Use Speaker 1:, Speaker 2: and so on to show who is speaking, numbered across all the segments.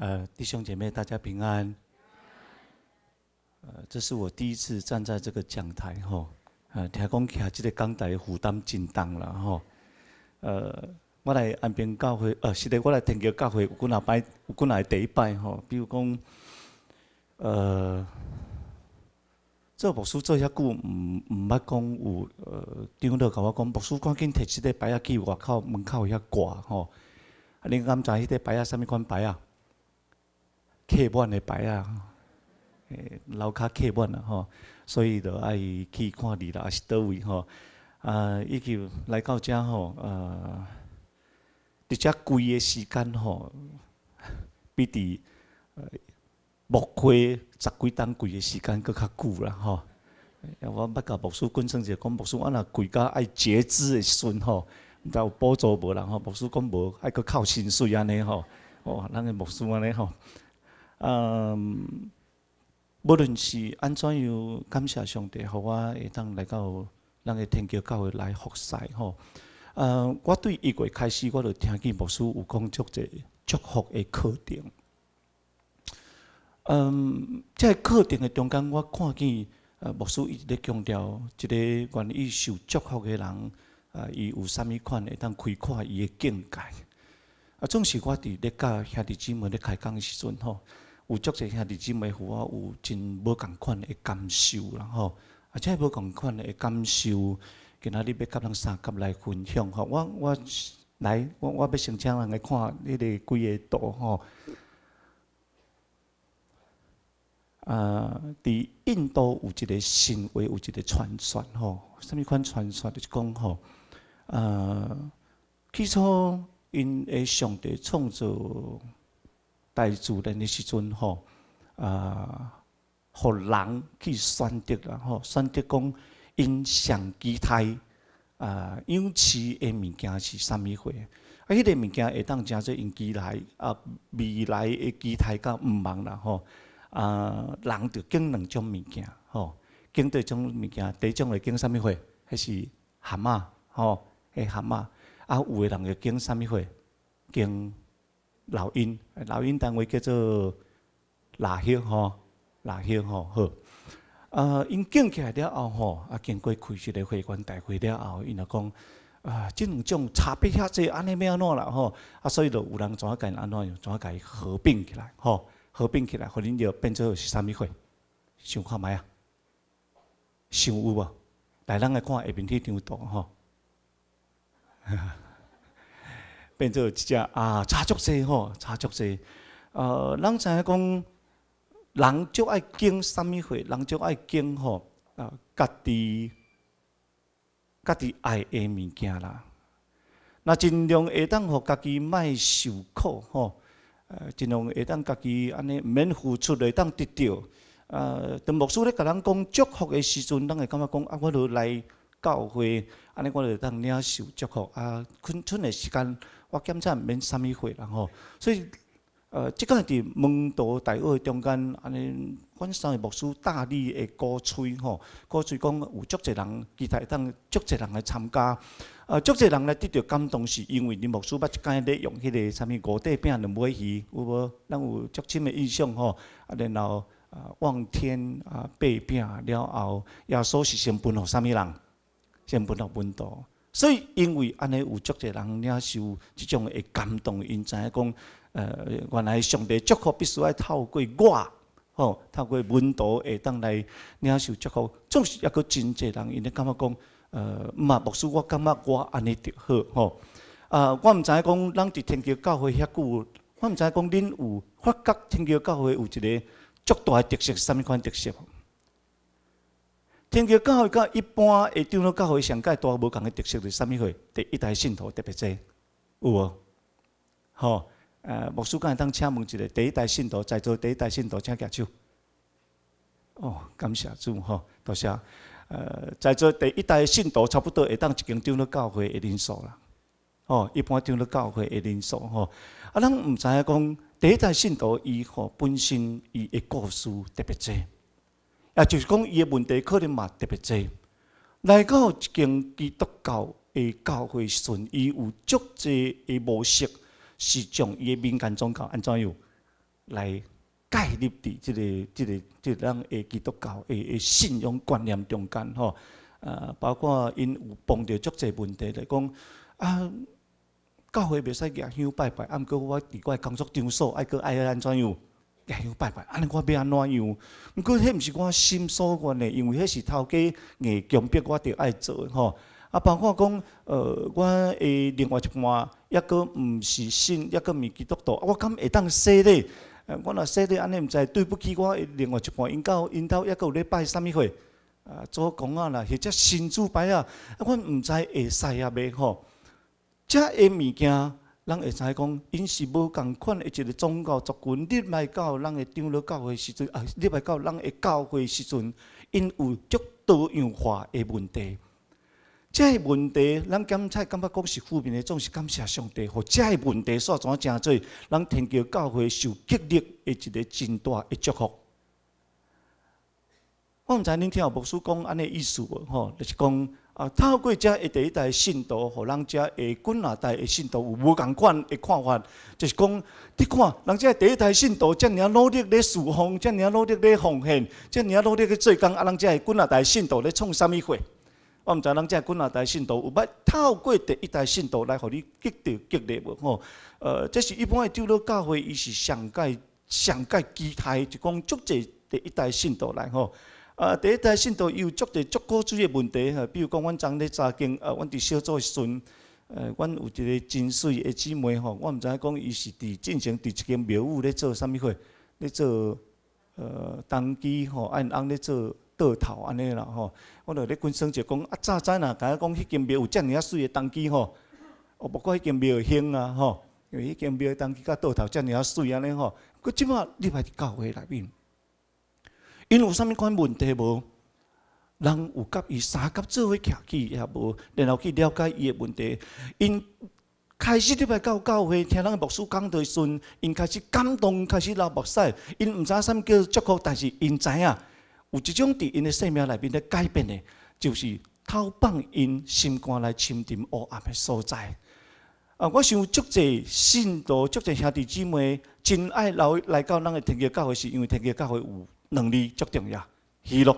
Speaker 1: 呃，弟兄姐妹，大家平安。呃，这是我第一次站在这个讲台吼。呃，讲公，还记个讲台负担真重了吼。呃，我来安平教会，呃，是的，我来天桥教会有几若摆，有几若第一拜吼。比如讲，呃，做牧师做遐久，毋毋捌讲有呃，张乐甲我讲，牧师赶紧摕即块牌仔去外口门口遐挂吼。你敢知迄块牌仔啥物款牌啊？客满的牌啊，老卡客满啊吼，所以就爱去看你啦，还是叨位吼？啊，一就来到遮吼，啊，伫遮贵个时间吼，比第木瓜十几等贵个时间佫较久啦吼。我捌甲木叔，讲算者讲木叔，安若贵家爱截肢的时阵吼，毋知有补助无啦吼。木叔讲无，爱佫靠薪水安尼吼。哦，咱个木叔安尼吼。嗯，无论是安怎样感谢上帝，互我会当来到咱个天桥教来服侍吼。呃，我对一月开始，我就听见牧师有讲足者祝福的课程。嗯，在课程嘅中间，我看见呃牧师一直强调，一个关于受祝福嘅人啊，伊有啥物款会当开阔伊嘅境界。啊，总是我伫咧教兄弟姊妹咧开工嘅时阵吼。有足侪兄弟姊妹互我有真无共款的感受，然后啊，且无共款的感受，今仔日要甲人三甲来分享吼。我我来，我我要先请人来看迄个几个图吼。啊，伫印度有一个神话，有一个传说吼，什物款传说就是讲吼，啊，起初因的上帝创造。在做人的时候，吼，啊，互人去选择，啦吼，选择讲因上机待啊，用饲的物件是啥物货？啊，迄个物件会当叫做因机待啊，未来的机台甲毋忙啦，吼，啊，人就拣两种物件，吼，拣第种物件，第一种会拣啥物货？迄是蛤蟆，吼，迄蛤蟆，啊，有个人会拣啥物货？拣老鹰，老鹰单位叫做拉黑吼，拉黑吼，好。啊，因建起来了后吼，啊，经过开一个会，官大会了后，因就讲啊，即两种差别遐侪，安尼安怎啦吼，啊，所以就有人从甲因安怎怎从甲伊合并起来吼，合并起来，可能就变做是啥物会？想看觅啊？想有无？来，咱来看下迄张图吼。读吼。变成一只啊差足大吼，差足大，呃，咱知影讲人就爱拣啥物货，人就爱拣吼，啊，家己家己爱诶物件啦，那尽量会当互家己卖受苦吼，呃，尽量会当家己安尼免付出会当得到，呃，当牧师咧甲人讲祝福诶时阵，人会感觉讲啊，我著来教会，安尼我著当领受祝福啊，困春诶时间。我检查毋免啥物货啦吼，所以，呃，即间伫蒙徒大学中间安尼，观赏牧师大力诶鼓吹吼，鼓吹讲有足侪人，他会当足侪人来参加，呃，足侪人来得到感动，是因为你牧师捌一间咧用迄个啥物五块饼来买鱼，有无？咱有足深诶印象吼，啊，然后啊，望天啊，拜饼了后，耶稣是先分互啥物人？先分互蒙道。所以，因为安尼有足侪人领受，即种会感动，因知影讲，呃，原来上帝祝福必须爱透过我，吼，透过门道会当来领受祝福。总是抑佫真侪人，因咧感觉讲，呃，嘛，啊，师，我感觉我安尼就好，吼。啊，我毋知影讲，咱伫天桥教会遐久，我毋知影讲，恁有发觉天桥教会有一个足大的特色、物款特色天桥教会甲一般会张了教会上界大无共个特色是啥物货？第一代信徒特别侪，有无？吼，呃，牧师敢会当请问一下，第一代信徒在座第一代信徒，请举手。哦，感谢主，吼，多谢。呃，在座第一代信徒差不多会当一间张了教会会人数啦。哦，一般张了教会的人数，吼。啊，咱毋知影讲第一代信徒伊吼本身伊的故事特别侪。啊，就是讲伊诶问题可能嘛特别济。来到一间基督教诶教会，顺伊有足侪诶模式，是将伊诶民间宗教安怎样来介入伫即个即个即咱诶基督教诶诶信仰观念中间吼，啊，包括因有碰到足侪问题，来讲啊，教会袂使举香拜拜，啊毋过我我诶工作场所，爱个爱安怎样？哎呦拜拜！安尼我要安怎样？毋过迄毋是我心所愿诶，因为迄是头家硬强迫我着爱做吼。啊，包括讲呃，我诶另外一半，抑搁毋是信，也搁是基督徒。我敢会当说呃，我若说咧，安尼毋知对不起我另外一半。因到因到，抑搁有咧拜啥物货啊，做公仔啦，或者神主牌啊，我毋知会使啊未吼。遮诶物件。咱会知讲，因是无共款的一个宗教族群。你来到咱的张罗教会时阵，啊，你来到咱的教会时阵，因有足多样化的问题。这问题，咱检测感觉讲是负面的，总是感谢上帝，或这问题所怎真正侪，天桥教会受激励的一个真大的祝福。我毋知恁听有牧师讲安尼意思无吼，就是讲。啊，透过遮的第一代信徒，互人的下几代信徒有无共款的看法？就是讲，你看人家第一代信徒遮尔努力咧树风，遮尔努力咧奉献，遮尔努力咧做工，啊，人的下几代信徒咧创啥物货？我毋知人的下几代信徒有捌透过第一代信徒来互你激励激励无吼？呃，即是一般诶，拄到教会伊是上界上界机台，就讲足织第一代信徒来吼。啊，第一代信徒有足侪足古仔个问题哈，比如讲，阮昏咧查经，啊，阮伫小时孙，呃，阮有一个真水的姊妹吼，我毋知影讲伊是伫进行伫一间庙宇咧做啥物货，咧做，呃，当基吼，按昂咧做倒头安尼啦吼，我着咧群生就讲，啊，早知呐，甲伊讲迄间庙有遮尔水的当基吼，哦，包括迄间庙兴啊吼，因为迄间庙当基甲倒头遮尔水安尼吼，佮即满入来伫教会内面。因有啥物款问题无？人有甲伊三甲做伙徛起也无，然后去了解伊个问题。因开始入来到教会，听咱个牧师讲代时，因开始感动，开始流目屎。因毋知啥物叫祝福，但是因知影有一种伫因个生命内面咧改变个，就是掏放因心肝来沉淀污暗个所在。啊，我想足济信徒、足济兄弟姊妹真爱来来到咱个天日教会，是因为天日教会有。能力足重要，喜乐。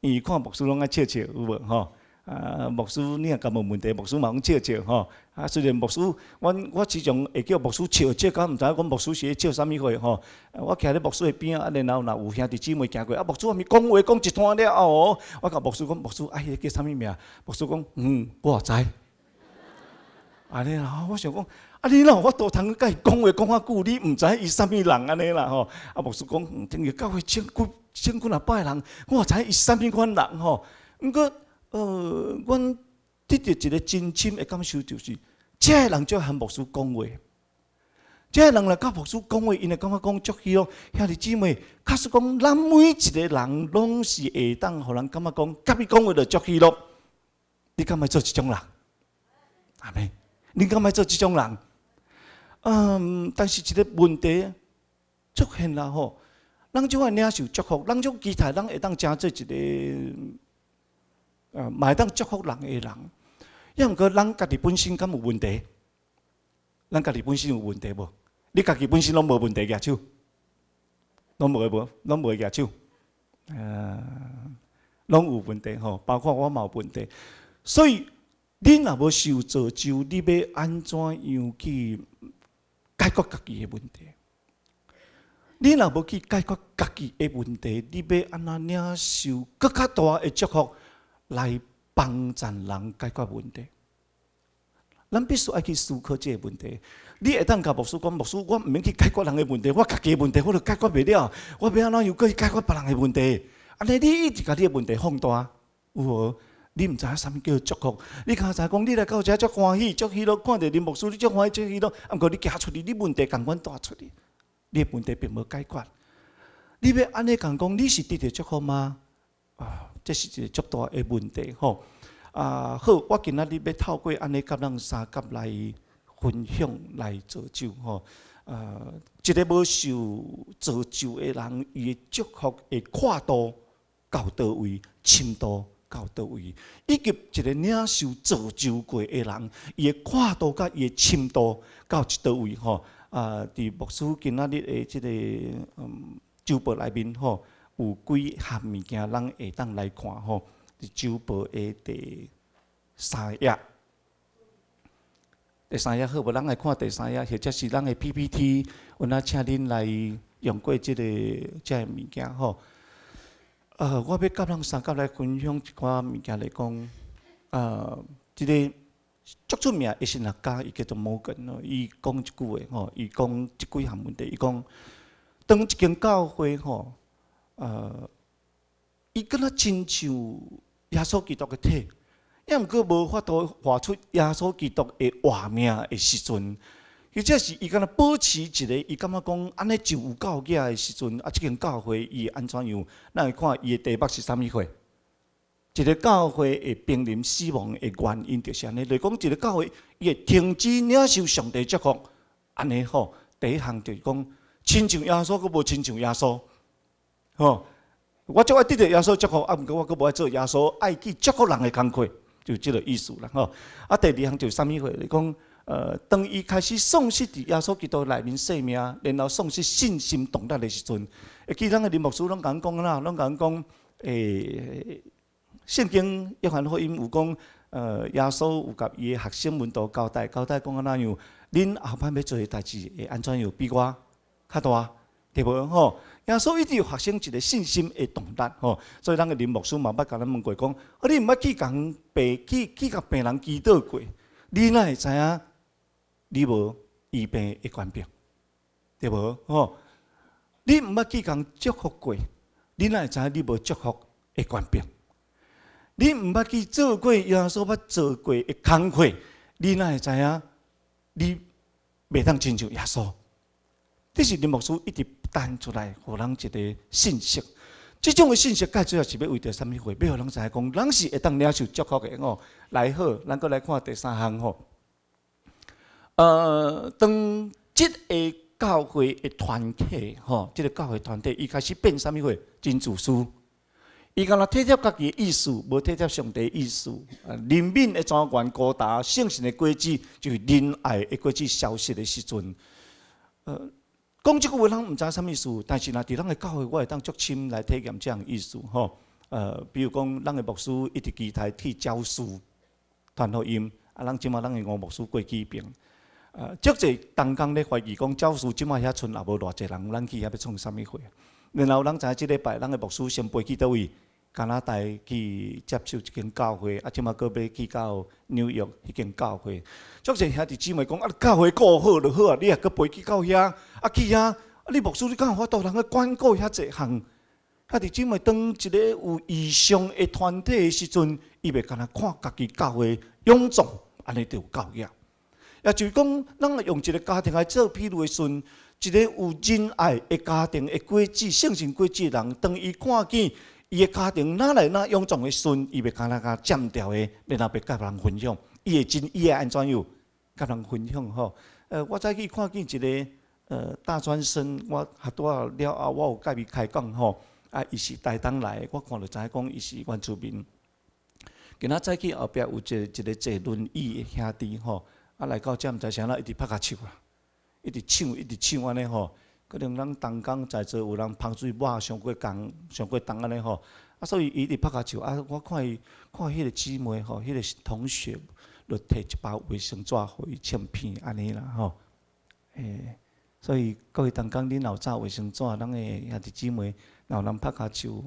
Speaker 1: 伊看牧师拢爱笑笑，有无吼？啊，牧木叔呢，搞有问题，牧师嘛讲笑笑吼。啊，虽然牧师，阮我之前会叫牧师笑，即下毋知影，我木叔是咧笑啥物货吼。我徛咧牧师诶边啊，然后若有兄弟姊妹行过，啊牧师叔咪讲话讲一摊了哦。我甲牧师讲牧师木叔，个叫啥物名牧师讲，嗯，我知。安尼啦，我想讲，啊哩啦，我都通甲伊讲话讲啊句，你毋知伊啥物人安尼啦吼。啊，牧师讲，等于教会千千几来百人，我知伊啥物款人吼。毋过，呃，阮得到一个真深的感受，就是，个人就系向牧师讲话，个人来甲牧师讲话，因会感觉讲，足气咯，兄弟姊妹，假使讲咱每一个人拢是会当互人感觉讲，甲伊讲话来足气咯，你敢样做即种人？阿妹。你敢咪做这种人？嗯，但是一个问题出现啦，吼，人仲可以是受祝福，人种其他人会当加做一个，呃，唔系当祝福人嘅人。如过人家己本身敢有问题，人家己本身有问题无？你家己本身拢冇问题举手，拢冇无，拢无举手，啊，拢有问题，吼，包括我冇问题，所以。你若无受造，就你要安怎样去解决家己的问题？你若无去解决家己的问题，你要安怎领受更较大诶祝福来帮咱人解决问题？咱必须爱去思考即个问题。你会当甲牧师讲，牧师，我毋免去解决人诶问题，我家己问题我著解决不了，我要安怎又去解决别人诶问题？安尼你一直将你诶问题放大，有无？你唔知影物叫祝福？你刚才讲你来到遮足欢喜，足喜咯，看着你牧师你足欢喜，足喜咯。毋过你行出去，你问题共阮带出去，你问题并无解决。你要安尼讲讲，你是得到祝福吗？啊，这是一个足大的问题。吼。啊好，我今仔日要透过安尼甲人三角来分享来造就。吼。啊，一个要受造就的人，伊的祝福嘅跨度到到位，深度。到到位，以及一个领受造就过的人，伊的跨度甲伊的深度到一刀位吼。啊，伫牧师今仔日的即个嗯周报内面吼，有几项物件咱会当来看吼。伫周报的第三页，第三页好无？咱来看第三页，或者是咱的 PPT，我那请恁来用过即个这物件吼。啊！我要甲人相甲来分享一寡物件来讲，啊，即个足出名，一是人家伊叫做摩根咯。伊讲一句话，吼，伊讲即几项问题。伊讲当一间教会吼，啊，伊敢若亲像耶稣基督个体，抑毋过无法度画出耶稣基督个画面个时阵。伊只是伊敢若保持一个，伊感觉讲安尼就有教会的时阵，啊，即间教会伊安怎样？那会看伊的题目是啥物货？一个教会会濒临死亡的原因，就是安尼。来讲一个教会，伊会停止领受上帝祝福，安尼吼，第一项就是讲，亲像耶稣，佫无亲像耶稣。吼，我就爱得着耶稣祝福，啊，毋过我佫无爱做耶稣，爱去祝福人的工课，就即个意思啦，吼。啊，第二项就啥物货？你讲。呃，当伊开始丧失伫耶稣基督内面生命，然后丧失信心动力的时阵，会记咱个林牧师拢甲咱讲啦，拢甲咱讲，诶，圣经约翰福音有讲，呃，耶稣有甲伊个学生们都交代，交代讲啊哪样，恁后摆要做个代志会安怎样比我较大，对无吼？耶稣一定有学生一个信心的动力吼，所以咱个林牧师嘛，捌甲咱问过讲，你毋捌去共病，去去甲病人祈祷过，你哪会知影你无预备会患病，对无？哦，你毋捌去共祝福过，你哪会知你无祝福会患病？你毋捌去做过耶稣，捌做过嘅工课，你哪会知影？你袂当亲像耶稣？这是你牧师一直弹出来，互人一个信息。这种诶信息，最主要是要为着什么？为要让人知讲，人是会当领受祝福诶。哦。来好，咱佫来看第三项吼。呃，当即个教会的团体，吼，即个教会团体，伊开始变啥物货？真自私，伊敢若体贴家己的意思，无体贴上帝的意思。啊，人民的主权高大，圣神的规矩就是仁爱的规矩消失的时阵。呃，讲即句话咱毋知啥物意思，但是若伫咱的教会，我会当足深来体验即样意思，吼。呃，比如讲，咱的牧师一直期待去教书，传福音，啊，咱即满咱的五牧师过几边。呃，足个当工咧怀疑讲，教书即妹遐村也无偌侪人，咱去遐要创啥物货？然后咱知影即礼拜，咱个牧师先飞去倒位加拿大去接受一间教会，啊，即马过要去到纽约迄间教会，足个兄弟姊妹讲，啊，教会顾好就好啊，你也可飞去到遐，啊去遐，啊你牧师你敢有法度，人去管顾遐济项？兄弟姊妹当一个有异象的团体时阵，伊袂干若看家己教会臃肿，安尼就有教养。也就讲，咱用一个家庭来做譬如的顺，一个有仁爱的家庭的轨迹、性情轨迹，人当伊看见伊的家庭哪来哪臃肿的顺，伊要干哪干占掉的，要若要甲人分享，伊会真伊会安怎样？甲人分享吼。呃，我早起看见一个呃大专生，我学多了后，我有甲伊开讲吼。啊，伊是台东来的，我看到知讲伊是阮厝民。今仔早起后壁有一个坐轮椅的兄弟吼。啊，来到遮毋知啥啦，一直拍卡手啦，一直唱，一直唱安尼吼。可能咱同工在座有人芳水抹，上过工上过工安尼吼。啊，所以伊一直拍卡手，啊，我看伊看迄个姊妹吼，迄个同学就摕一包卫生纸互伊签片安尼啦吼。诶，所以各位同工，恁老早卫生纸，咱个也弟姊妹有人拍卡手，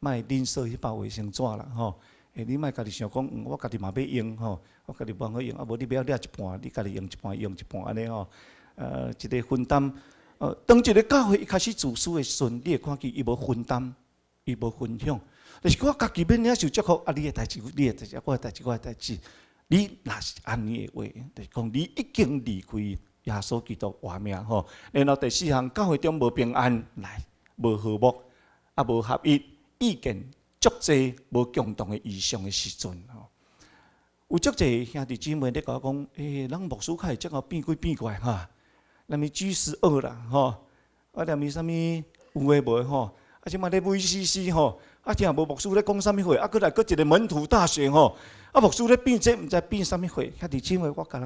Speaker 1: 卖吝啬迄包卫生纸啦吼。你唔系家己想讲，我家己嘛未用吼，我家己通好用，啊无你不要了一半，你家己用一半，用一半安尼吼，呃，一个分担，呃，当一个教会伊开始自私的时阵，你会看见伊无分担，伊无分享，但是我家己边领受只靠啊，你的代志，你的代志，我的代志，我的代志，你若是安尼的话，就讲你已经离开耶稣基督活命吼，然后第四项教会中无平安来，无和睦，啊无合一意见。足侪无共同嘅意向嘅时阵吼，有足侪兄弟姊妹咧甲我讲，诶，人莫较开真个变鬼变怪哈，人咪居士二啦吼，啊，人咪啥物有诶无吼，啊，即嘛咧 V C C 吼，啊，听下无牧师咧讲啥物话，啊，佫来佫一个门徒大学吼，啊，牧师咧变这毋知变啥物话，兄弟姊妹我甲人。